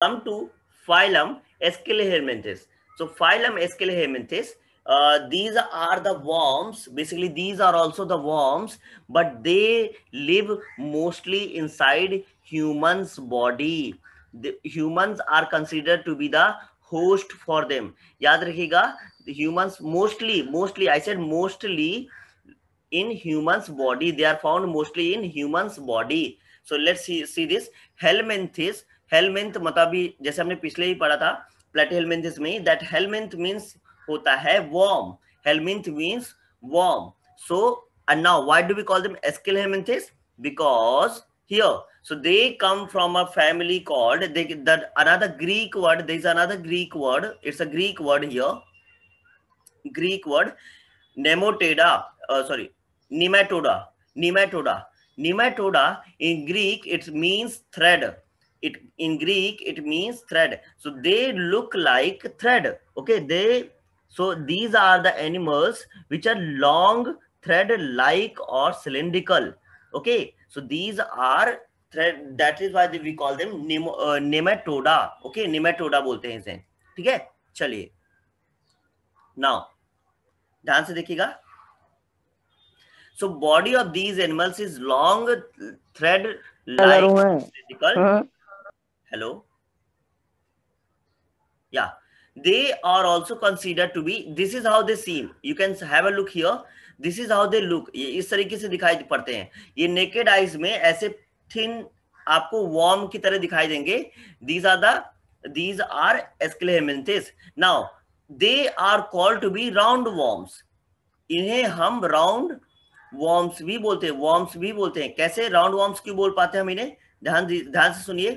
come to phylum Asclehermenthes. So phylum Asclehermenthes, uh, these are the worms. Basically, these are also the worms, but they live mostly inside humans' body. The humans are considered to be the host for them. याद रखिएगा humans mostly, mostly I said mostly in humans' body. They are found mostly in humans' body. So let's see, see this. Helminthes helminth मतलब जैसे हमने पिछले ही पढ़ा था platyhelminth में दैट हेलमेंथ मीन्स होता है worm helminth means worm so and and now why do we call them escalamenthes because here so they come from a family called they that another greek word there is another greek word it's a greek word here greek word nemoteda uh, sorry nematoda nematoda nematoda in greek it means thread it in greek it means thread so they look like thread okay they so these are the animals which are long thread like or cylindrical okay so these are thread that is why we call them nemo, uh, nematoda okay nematoda bolte hain ise theek hai chaliye now dhyan se dekhiyega so body of these animals is long thread like cylindrical uh -huh. hello yeah they are also considered to be this is how they seem you can have a look here this is how they look ये इस तरीके से दिखाई पड़ते हैं ये naked eyes में ऐसे थिन आपको वॉर्म की तरह दिखाई देंगे these are the these are aschelminthes now they are called to be round worms इन्हें हम राउंड वॉर्म्स भी बोलते हैं वॉर्म्स भी बोलते हैं कैसे राउंड वॉर्म्स क्यों बोल पाते हैं हम इन्हें ध्यान ध्यान से सुनिए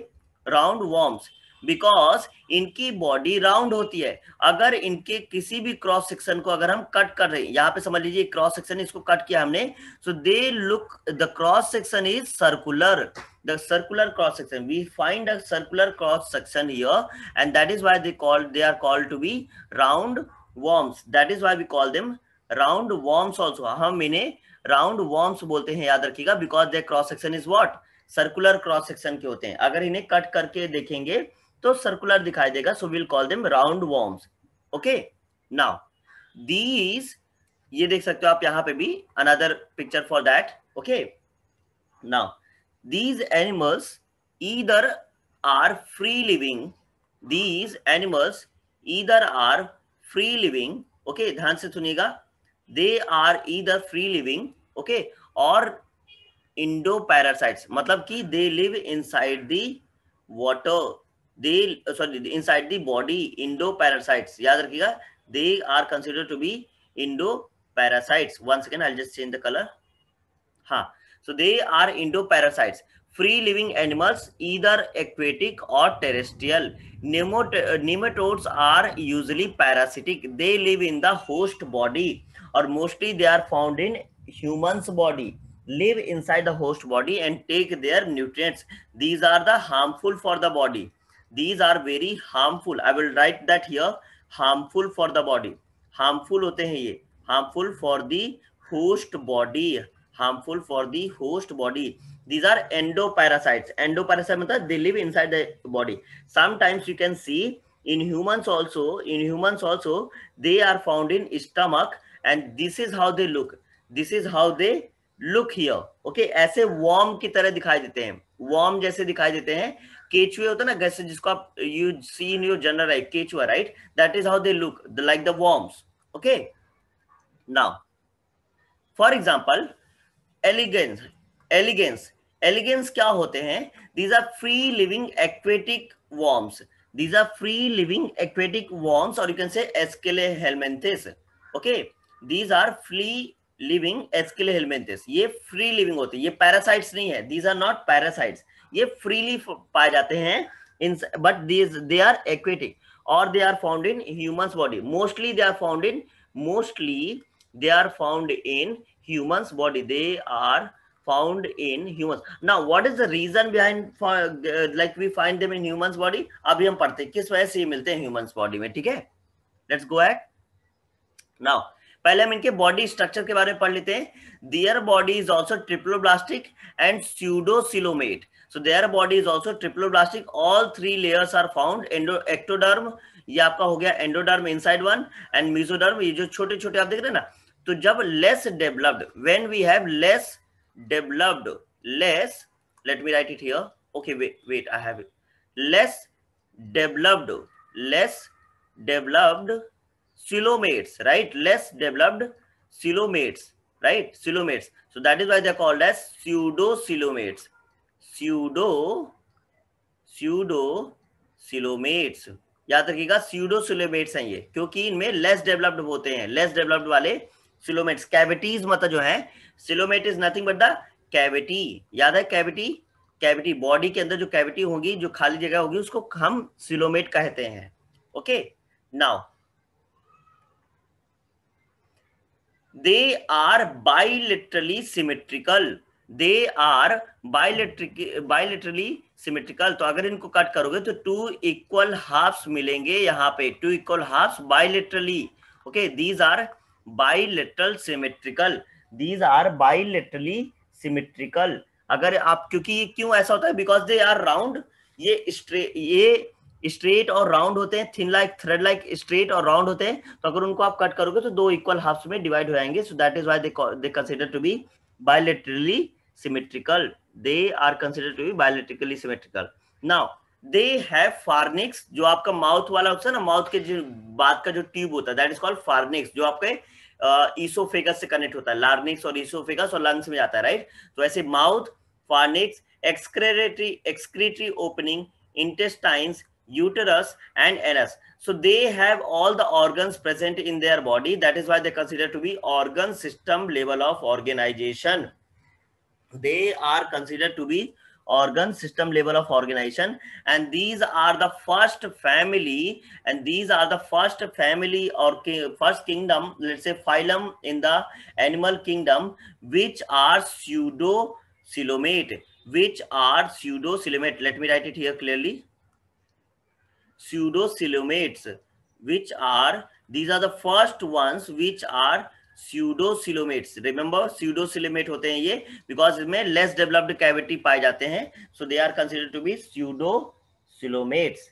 राउंड वॉर्म्स बिकॉज इनकी बॉडी राउंड होती है अगर इनके किसी भी क्रॉस सेक्शन को अगर हम कट कर रहे हैं यहाँ पे समझ लीजिए क्रॉस सेक्शन इसको कट किया हमने so they look the cross section is circular the circular cross section we find a circular cross section here and that is why they call they are called to be round worms that is why we call them round worms also हम इन्हें round worms बोलते हैं याद रखिएगा because they cross section is what circular cross section के होते हैं अगर इन्हें कट करके देखेंगे तो सर्कुलर दिखाई देगा so will call them round worms okay now these ये देख सकते हो आप यहां पे भी another picture for that okay now these animals either are free living these animals either are free living okay ध्यान से सुनिएगा they are either free living okay और इंडो पैरासाइट मतलब कि they live inside the water they sorry inside the body endoparasite याद रखिएगा they are consider to be endoparasites one second I just change the colour हाँ so they are endoparasites free living animals इधर aquatic और terrestrial nematodes are usually parasitic they live in the host body और mostly they are found in humans body live inside the host body and take their nutrients these are the harmful for the body these are very harmful i will write that here harmful for the body harmful hote hain ye harmful for the host body harmful for the host body these are endoparasites endoparasite matlab they live inside the body sometimes you can see in humans also in humans also they are found in stomach and this is how they look this is how they look here okay ऐसे worm की तरह दिखाई देते हैं warm जैसे दिखाई देते हैं केचुए होता है ना जैसे जिसको आप you see in your general right केचुआ right that is how they look like the worms okay now for example elegans elegans elegans क्या होते हैं these are free living aquatic worms these are free living aquatic worms और you can say एस्केले helminthes okay these are free living aschelminthes ये फ्री लिविंग होते हैं ये पैरासाइट्स नहीं है दीज आर नॉट पैरासाइट्स ये फ्रीली पाए जाते हैं इन but these they are aquatic और they are found in humans body mostly they are found in mostly they are found in humans body they are found in humans now what is the reason behind for uh, like we find them in humans body abhi hum padhte kis wajah se milte hain humans body mein theek hai let's go ahead now पहले हम इनके body structure के बारे में पढ़ लेते हैं their body is also triploblastic and pseudocoelomate so their बॉडी is also triploblastic all three layers are found endo ectoderm ये आपका हो गया endoderm inside one and mesoderm ये जो छोटे छोटे आप देख रहे हैं ना तो जब less developed when we have less developed less let me write it here okay wait I have it less developed less developed silomates right less developed silomates right silomates so that is why they are called as pseudo silomates pseudo pseudo pseudocoelomates याद रखिएगा silomates हैं ये क्योंकि इनमें less developed होते हैं less developed वाले silomates cavities मतलब जो है silomate is nothing but the cavity याद है cavity कैविटी बॉडी के अंदर जो कैविटी होगी जो खाली जगह होगी उसको हम सिलोमेट कहते हैं okay now they are bilaterally symmetrical they are bilateral bilaterally symmetrical तो अगर इनको कट करोगे तो टू इक्वल हाफ मिलेंगे यहाँ पे two equal half bilaterally okay these are bilateral symmetrical these are bilaterally symmetrical अगर आप क्योंकि क्यों ऐसा होता है बिकॉज दे आर राउंड ये स्ट्रे ये स्ट्रेट और राउंड होते हैं thin like thread like straight और राउंड होते हैं तो अगर उनको आप कट करोगे तो दो इक्वल हाफ में डिवाइड हो जाएंगे so that is why they consider to be bilaterally symmetrical they are consider to be bilaterally symmetrical now they have pharynx जो आपका माउथ वाला होता है ना माउथ के जो बात का जो ट्यूब होता है दैट इज कॉल्ड फार्निक्स जो आपके ईसोफेगस uh, से कनेक्ट होता है लार्निक्स और ईसोफेगस और लंग्स में जाता है राइट तो ऐसे mouth pharynx excretory excretory opening intestines uterus and anus so they have all the organs present in their body that is why they consider to be organ system level of organization they are considered to be organ system level of organization and these are the first family and these are the first family or first kingdom let's say phylum in the animal kingdom which are pseudo silomate, which are pseudo silomate. let me write it here clearly pseudocoelomates which are these are the first ones which are pseudocoelomates remember pseudocoelomate hote hain ye because isme less developed cavity paaye jate hain so they are considered to be pseudocoelomates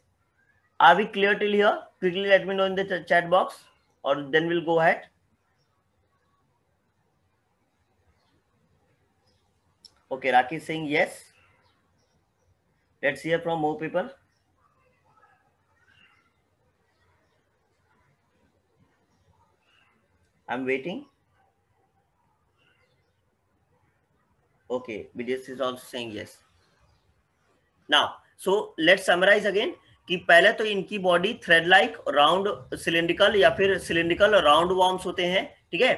are we clear till here quickly let me know in the chat box or then we'll go ahead okay rakesh singh yes let's hear from more people I'm waiting. Okay, Vijesh is also saying yes. Now, so let's summarize again. कि पहले तो इनकी body thread like round cylindrical या फिर cylindrical round worms होते हैं ठीक है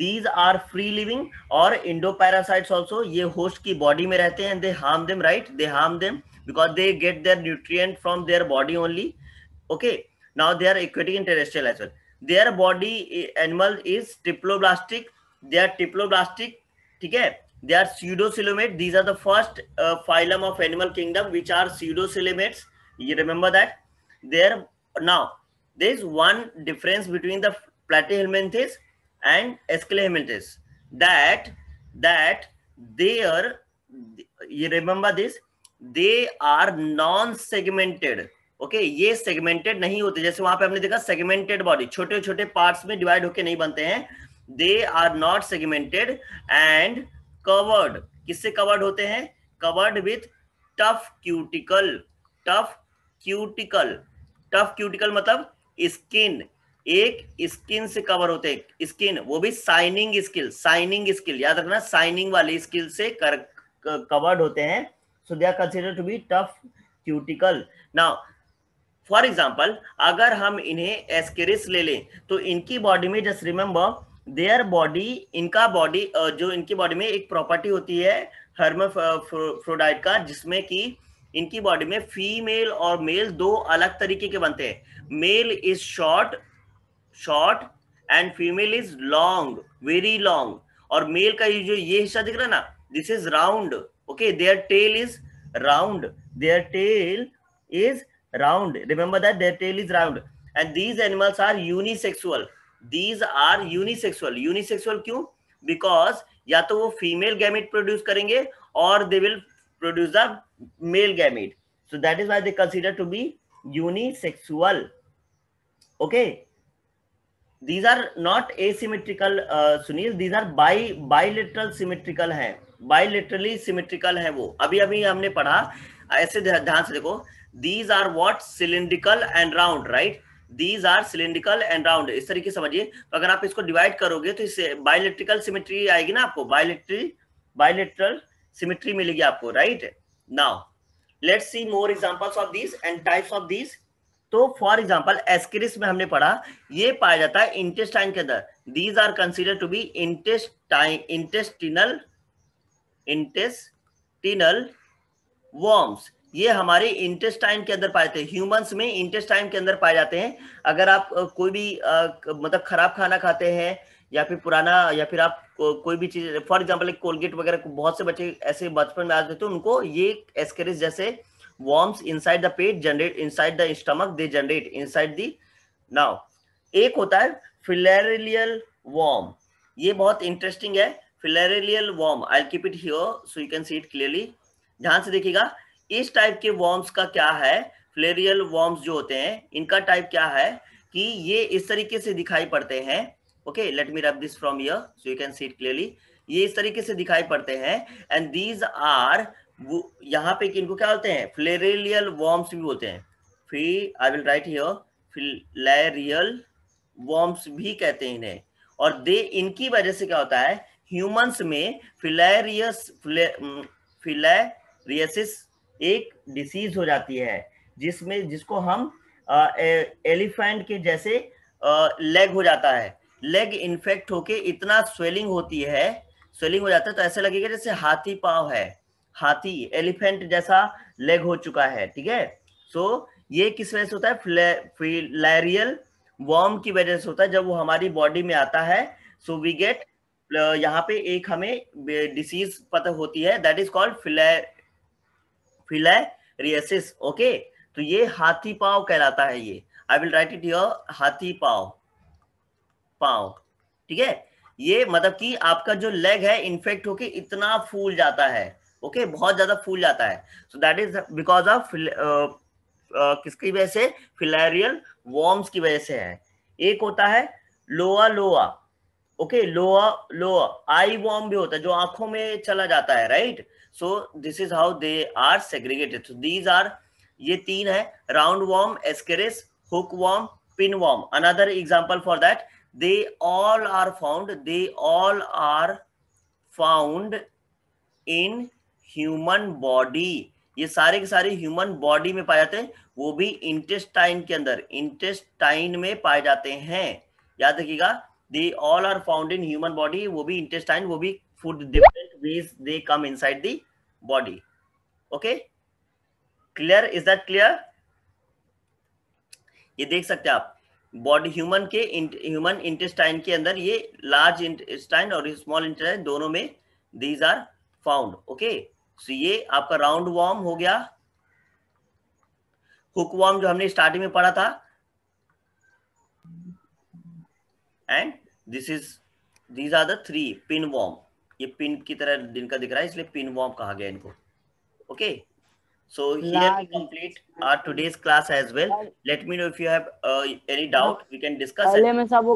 दीज आर फ्री लिविंग और इंडो पैरासाइट ऑल्सो ये होस्ट की बॉडी में रहते हैं they harm them right they harm them because they get their nutrient from their body only okay now they are aquatic in terrestrial as well their body eh, animal is triploblastic they are triploblastic okay they are pseudocelomate these are the first eh, phylum of animal kingdom which are pseudocelomates you remember that there now there is one difference between the platyhelminthes and escalehelminthes that that they are you remember this they are non-segmented ओके ये segmented नहीं होते जैसे वहां पे हमने देखा segmented body छोटे छोटे पार्ट्स में डिवाइड होके नहीं बनते हैं they are not segmented and covered किससे कवर्ड होते हैं covered with tough cuticle tough cuticle tough cuticle मतलब स्किन एक स्किन से कवर होते हैं स्किन वो भी साइनिंग स्किल साइनिंग स्किल याद रखना साइनिंग वाले स्किल से कर, कवर्ड होते हैं so they are consider to be tough cuticle now for example अगर हम इन्हें एस्केरिस ले लें तो इनकी बॉडी में जस्ट रिमेम्बर देयर बॉडी इनका बॉडी जो इनकी बॉडी में एक प्रॉपर्टी होती है हर्मोफ्रोडाइट का जिसमें कि इनकी बॉडी में फीमेल और मेल दो अलग तरीके के बनते हैं male is short short and female is long very long और मेल का ये जो ये हिस्सा दिख रहा है ना this is round okay their tail is round their tail is round remember that their tail is round and these animals are unisexual these are unisexual unisexual kyun because ya to wo female gamete produce karenge or they will produce a male gamete so that is why they consider to be unisexual okay these are not asymmetrical uh, sunil these are bi bilateral symmetrical hai bilaterally symmetrical hai wo abhi abhi humne padha aise dhyan se dekho these are what cylindrical and round right these are cylindrical and round इस तरीके से समझिए तो अगर आप इसको divide करोगे तो इससे बायोलेट्रिकल सिमेट्री आएगी ना आपको बायोलेक्ट्री बायोलेक्ट्रल सिमिट्री मिलेगी आपको right now let's see more examples of these and types of these तो फॉर एग्जाम्पल एस्क्रिस में हमने पढ़ा ये पाया जाता है इंटेस्टाइन के अंदर these are consider to be intestine intestinal intestinal worms ये हमारे इंटेस्टाइन के अंदर पाए जाते हैं ह्यूमंस में इंटेस्टाइन के अंदर पाए जाते हैं अगर आप कोई भी मतलब खराब खाना खाते हैं या फिर पुराना या फिर आप को, कोई भी चीज फॉर एग्जाम्पल एक कोलगेट वगैरह बहुत से बच्चे ऐसे बचपन में आते थे तो उनको ये एस्केरिस जैसे वॉर्म्स इनसाइड द पेट generate inside the stomach they generate inside the नाउ एक होता है फिलेरिलियल वॉर्म ये बहुत इंटरेस्टिंग है filarial worm I keep it here so you can see it clearly ध्यान से देखिएगा इस टाइप के वॉर्म्स का क्या है फ्लेरियल वॉर्म्स जो होते हैं इनका टाइप क्या है कि ये इस तरीके से दिखाई पड़ते हैं okay let me rub this from here so you can see it clearly ये इस तरीके से दिखाई पड़ते हैं एंड दीज आर वो यहाँ पे इनको क्या बोलते हैं फ्लेरियल वॉर्म्स भी बोलते हैं फिर I will write here filarial worms भी कहते हैं इन्हें और दे इनकी वजह से क्या होता है ह्यूमंस में फिलैरियस फिलेरियसिस एक डिसीज हो जाती है जिसमें जिसको हम एलिफेंट के जैसे लेग हो जाता है लेग इन्फेक्ट होके इतना स्वेलिंग होती है स्वेलिंग हो जाता है तो ऐसे लगेगा जैसे हाथी पाव है हाथी एलिफेंट जैसा लेग हो चुका है ठीक है सो ये किस वजह से होता है फिलैरियल वॉर्म की वजह से होता है जब वो हमारी बॉडी में आता है सो वी गेट यहाँ पे एक हमें डिसीज पता होती है that is called filariasis okay तो ये हाथी पाव कहलाता है ये I will write it your हाथी पाव पाव ठीक है ये मतलब कि आपका जो लेग है इन्फेक्ट होके इतना फूल जाता है ओके okay? बहुत ज्यादा फूल जाता है so that is because of किसकी वजह से फिलेरियल वॉर्म्स की वजह से है एक होता है loa loa okay loa loa eye worm भी होता है जो आंखों में चला जाता है right right? So this is how they are segregated these are ये तीन है round worm ascaris hook worm pin worm another example for that they all are found they all are found in human body ये सारे के सारे human body में पाए जाते हैं वो भी इंटेस्टाइन के अंदर इंटेस्टाइन में पाए जाते हैं याद रखिएगा they all are found in human body वो भी इंटेस्टाइन वो भी food different means they come inside the body okay clear is that clear ये देख सकते हैं आप बॉडी ह्यूमन के ह्यूमन इंटेस्टाइन के अंदर ये लार्ज इंटेस्टाइन और स्मॉल इंटेस्टाइन दोनों में these are found okay so ये आपका राउंड वॉर्म हो गया हुक वॉर्म जो हमने स्टार्टिंग में पढ़ा था and this is these are the three pin worm ये पिन की तरह दिन का दिख रहा है इसलिए पिन वॉम कहा गया इनको okay so complete our today's class as well let me know if you have any doubt we can discuss